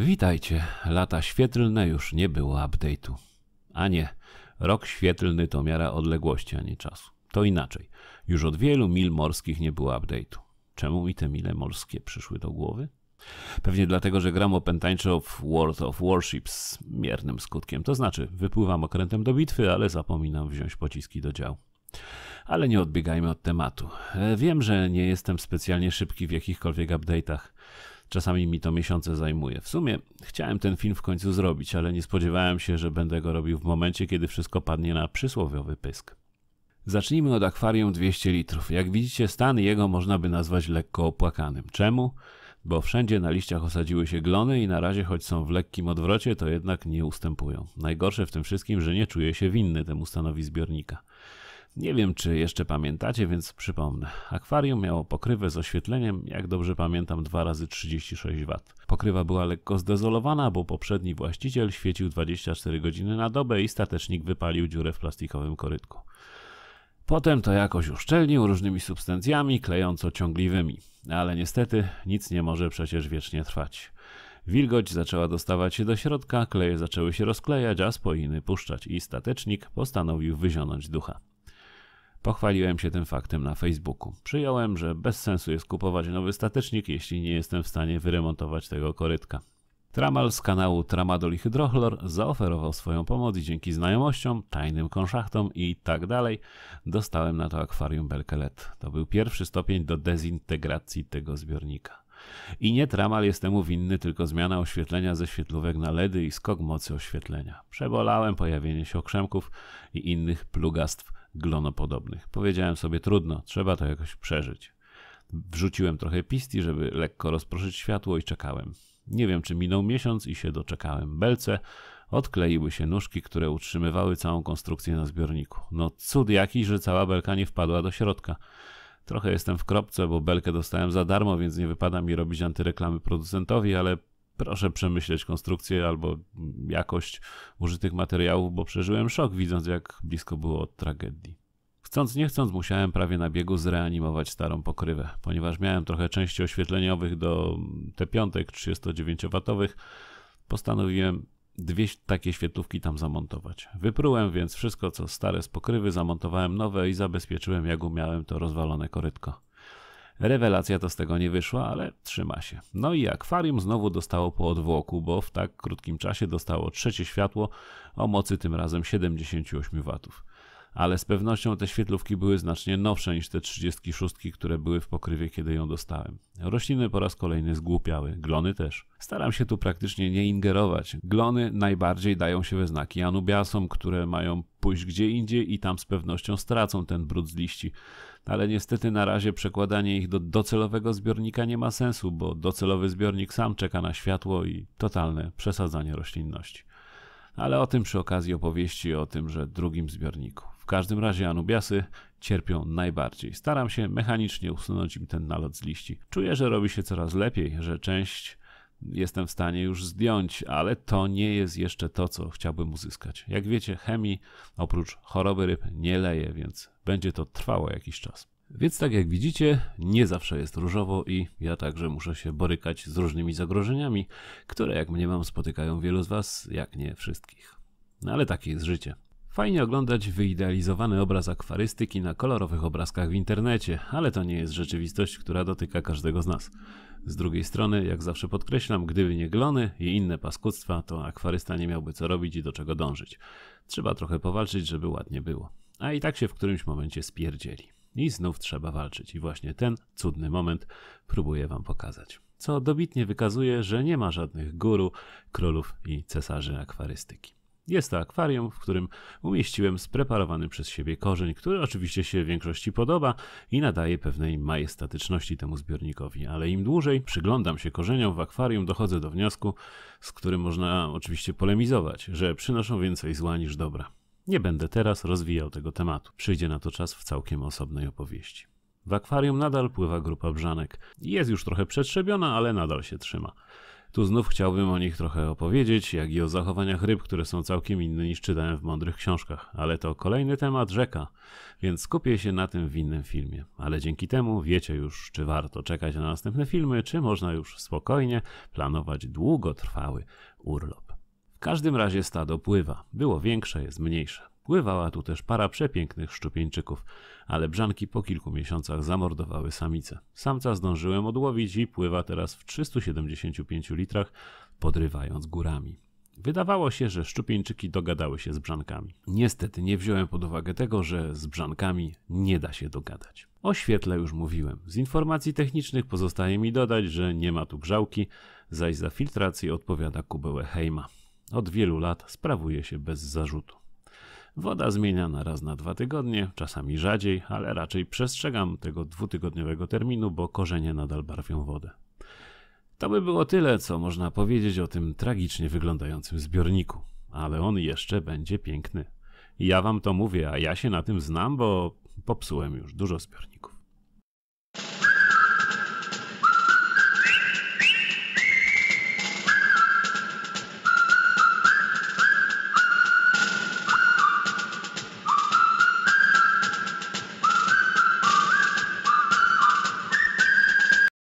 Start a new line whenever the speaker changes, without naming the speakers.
Witajcie, lata świetlne już nie było update'u. A nie, rok świetlny to miara odległości, a nie czasu. To inaczej. Już od wielu mil morskich nie było update'u. Czemu mi te mile morskie przyszły do głowy? Pewnie dlatego, że gram opętańczo w World of Warships z miernym skutkiem. To znaczy, wypływam okrętem do bitwy, ale zapominam wziąć pociski do działu. Ale nie odbiegajmy od tematu. E, wiem, że nie jestem specjalnie szybki w jakichkolwiek update'ach. Czasami mi to miesiące zajmuje. W sumie chciałem ten film w końcu zrobić, ale nie spodziewałem się, że będę go robił w momencie, kiedy wszystko padnie na przysłowiowy pysk. Zacznijmy od akwarium 200 litrów. Jak widzicie, stan jego można by nazwać lekko opłakanym. Czemu? Bo wszędzie na liściach osadziły się glony i na razie, choć są w lekkim odwrocie, to jednak nie ustępują. Najgorsze w tym wszystkim, że nie czuję się winny temu stanowi zbiornika. Nie wiem, czy jeszcze pamiętacie, więc przypomnę. Akwarium miało pokrywę z oświetleniem, jak dobrze pamiętam, 2 razy 36 W. Pokrywa była lekko zdezolowana, bo poprzedni właściciel świecił 24 godziny na dobę i statecznik wypalił dziurę w plastikowym korytku. Potem to jakoś uszczelnił różnymi substancjami klejąco-ciągliwymi. Ale niestety nic nie może przecież wiecznie trwać. Wilgoć zaczęła dostawać się do środka, kleje zaczęły się rozklejać, a spoiny puszczać i statecznik postanowił wyzionąć ducha. Pochwaliłem się tym faktem na Facebooku. Przyjąłem, że bez sensu jest kupować nowy statecznik, jeśli nie jestem w stanie wyremontować tego korytka. Tramal z kanału Tramadol i Hydrochlor zaoferował swoją pomoc i dzięki znajomościom, tajnym konszachtom i tak dalej dostałem na to akwarium Berkelet. To był pierwszy stopień do dezintegracji tego zbiornika. I nie tramal jest temu winny, tylko zmiana oświetlenia ze świetlówek na LEDy i skok mocy oświetlenia. Przebolałem pojawienie się okrzemków i innych plugastw glonopodobnych. Powiedziałem sobie, trudno, trzeba to jakoś przeżyć. Wrzuciłem trochę pisti, żeby lekko rozproszyć światło i czekałem. Nie wiem, czy minął miesiąc i się doczekałem. Belce odkleiły się nóżki, które utrzymywały całą konstrukcję na zbiorniku. No cud jakiś, że cała belka nie wpadła do środka. Trochę jestem w kropce, bo belkę dostałem za darmo, więc nie wypada mi robić antyreklamy producentowi, ale proszę przemyśleć konstrukcję albo jakość użytych materiałów, bo przeżyłem szok, widząc jak blisko było od tragedii. Chcąc nie chcąc musiałem prawie na biegu zreanimować starą pokrywę, ponieważ miałem trochę części oświetleniowych do T5 39W, postanowiłem dwie takie świetlówki tam zamontować. Wyprułem więc wszystko co stare z pokrywy, zamontowałem nowe i zabezpieczyłem jak umiałem to rozwalone korytko. Rewelacja to z tego nie wyszła, ale trzyma się. No i akwarium znowu dostało po odwłoku, bo w tak krótkim czasie dostało trzecie światło o mocy tym razem 78 W ale z pewnością te świetlówki były znacznie nowsze niż te 36, które były w pokrywie, kiedy ją dostałem. Rośliny po raz kolejny zgłupiały, glony też. Staram się tu praktycznie nie ingerować. Glony najbardziej dają się we znaki anubiasom, które mają pójść gdzie indziej i tam z pewnością stracą ten brud z liści. Ale niestety na razie przekładanie ich do docelowego zbiornika nie ma sensu, bo docelowy zbiornik sam czeka na światło i totalne przesadzanie roślinności. Ale o tym przy okazji opowieści o tym, że drugim zbiorniku każdym razie anubiasy cierpią najbardziej. Staram się mechanicznie usunąć im ten nalot z liści. Czuję, że robi się coraz lepiej, że część jestem w stanie już zdjąć, ale to nie jest jeszcze to, co chciałbym uzyskać. Jak wiecie, chemii oprócz choroby ryb nie leje, więc będzie to trwało jakiś czas. Więc tak jak widzicie, nie zawsze jest różowo i ja także muszę się borykać z różnymi zagrożeniami, które jak mnie mam spotykają wielu z Was, jak nie wszystkich. No ale takie jest życie. Fajnie oglądać wyidealizowany obraz akwarystyki na kolorowych obrazkach w internecie, ale to nie jest rzeczywistość, która dotyka każdego z nas. Z drugiej strony, jak zawsze podkreślam, gdyby nie glony i inne paskudstwa, to akwarysta nie miałby co robić i do czego dążyć. Trzeba trochę powalczyć, żeby ładnie było. A i tak się w którymś momencie spierdzieli. I znów trzeba walczyć, i właśnie ten cudny moment próbuję Wam pokazać. Co dobitnie wykazuje, że nie ma żadnych guru, królów i cesarzy akwarystyki. Jest to akwarium, w którym umieściłem spreparowany przez siebie korzeń, który oczywiście się większości podoba i nadaje pewnej majestatyczności temu zbiornikowi, ale im dłużej przyglądam się korzeniom w akwarium, dochodzę do wniosku, z którym można oczywiście polemizować, że przynoszą więcej zła niż dobra. Nie będę teraz rozwijał tego tematu. Przyjdzie na to czas w całkiem osobnej opowieści. W akwarium nadal pływa grupa brzanek. Jest już trochę przetrzebiona, ale nadal się trzyma. Tu znów chciałbym o nich trochę opowiedzieć, jak i o zachowaniach ryb, które są całkiem inne niż czytałem w mądrych książkach, ale to kolejny temat rzeka, więc skupię się na tym w innym filmie. Ale dzięki temu wiecie już, czy warto czekać na następne filmy, czy można już spokojnie planować długotrwały urlop. W każdym razie stado pływa. Było większe, jest mniejsze. Pływała tu też para przepięknych szczupieńczyków, ale brzanki po kilku miesiącach zamordowały samice. Samca zdążyłem odłowić i pływa teraz w 375 litrach, podrywając górami. Wydawało się, że szczupieńczyki dogadały się z brzankami. Niestety nie wziąłem pod uwagę tego, że z brzankami nie da się dogadać. O świetle już mówiłem. Z informacji technicznych pozostaje mi dodać, że nie ma tu grzałki, zaś za filtrację odpowiada kubełę Hejma. Od wielu lat sprawuje się bez zarzutu. Woda zmienia na raz na dwa tygodnie, czasami rzadziej, ale raczej przestrzegam tego dwutygodniowego terminu, bo korzenie nadal barwią wodę. To by było tyle, co można powiedzieć o tym tragicznie wyglądającym zbiorniku, ale on jeszcze będzie piękny. Ja wam to mówię, a ja się na tym znam, bo popsułem już dużo zbiorników.